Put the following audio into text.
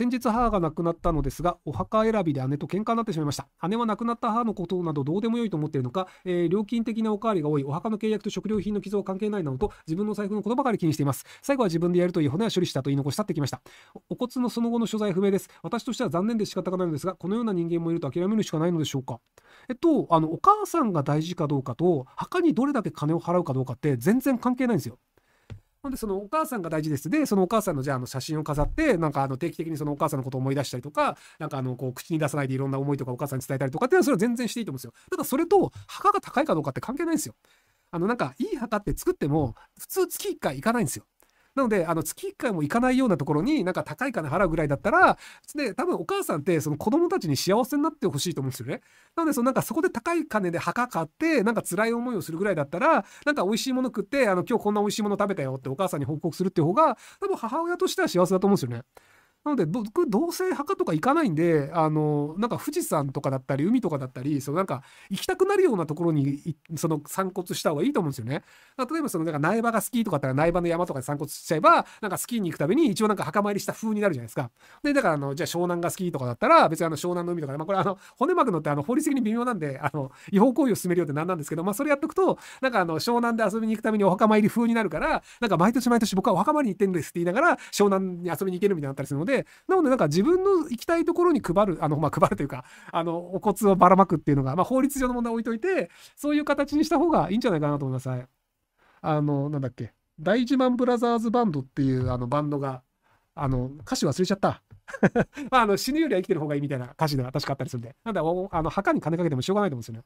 先日母が亡くなったのですがお墓選びで姉と喧嘩になってしまいました姉は亡くなった母のことなどどうでもよいと思っているのか、えー、料金的なおかわりが多いお墓の契約と食料品の寄贈は関係ないなどと自分の財布のことばかり気にしています最後は自分でやるという骨は処理したと言い残したってきましたお骨のその後の所在不明です私としては残念で仕方がないのですがこのような人間もいると諦めるしかないのでしょうかえっとあのお母さんが大事かどうかと墓にどれだけ金を払うかどうかって全然関係ないんですよほんで、そのお母さんが大事です。で、そのお母さんのじゃあ、あの写真を飾って、なんかあの定期的にそのお母さんのことを思い出したりとか、なんかあの、こう、口に出さないでいろんな思いとかお母さんに伝えたりとかっていうのは、それは全然していいと思うんですよ。ただ、それと、墓が高いかどうかって関係ないんですよ。あの、なんか、いい墓って作っても、普通月1回行かないんですよ。なのであの月1回も行かないようなところになんか高い金払うぐらいだったらで多分お母さんってその子供たちに幸せになってほしいと思うんですよね。なのでそのなんかそこで高い金で墓買ってなんか辛い思いをするぐらいだったらなんか美味しいもの食ってあの今日こんな美味しいもの食べたよってお母さんに報告するっていう方が多分母親としては幸せだと思うんですよね。なので僕どうせ墓とか行かないんであのなんか富士山とかだったり海とかだったりそのなんか行きたくなるようなところにその散骨した方がいいと思うんですよね。例えばそのなんか苗場が好きとかだったら苗場の山とかで散骨しちゃえばなんかスキーに行くために一応なんか墓参りした風になるじゃないですか。でだからあのじゃあ湘南が好きとかだったら別にあの湘南の海とかまあ、これあの骨巻くのってあの法律的に微妙なんであの違法行為を進めるようって何なんですけど、まあ、それやっとくとなんかあの湘南で遊びに行くためにお墓参り風になるからなんか毎年毎年僕はお墓参りに行ってるんですって言いながら湘南に遊びに行けるみたいになったりするので。でなのでなんか自分の行きたいところに配るあの、まあ、配るというかあのお骨をばらまくっていうのが、まあ、法律上の問題置いといてそういう形にした方がいいんじゃないかなと思います。はい、あのなんだっけ大自慢ブラザーズバンドっていうあのバンドがあの歌詞忘れちゃった。まあ、あの死ぬよりは生きてる方がいいみたいな歌詞が確かあったりするんで、なんであの墓に金かけてもしょうがないと思うんですよね。